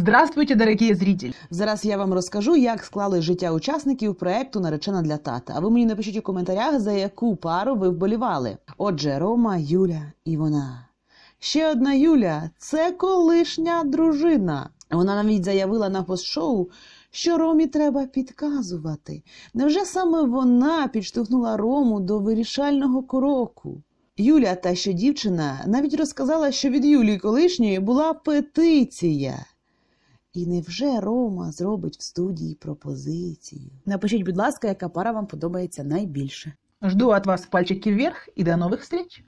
Здравствуйте, дорогі зрителі! Зараз я вам розкажу, як склали життя учасників проекту Наречена для тата. А ви мені напишіть у коментарях, за яку пару ви вболівали. Отже, Рома, Юля і вона. Ще одна Юля це колишня дружина. Вона навіть заявила на постшоу, що Ромі треба підказувати. Невже саме вона підштовхнула Рому до вирішального кроку? Юля, та що дівчина, навіть розказала, що від Юлії колишньої була петиція. І невже Рома зробить в студії пропозицію? Напишіть, будь ласка, яка пара вам подобається найбільше. Жду от вас пальчики вверх і до нових встреч!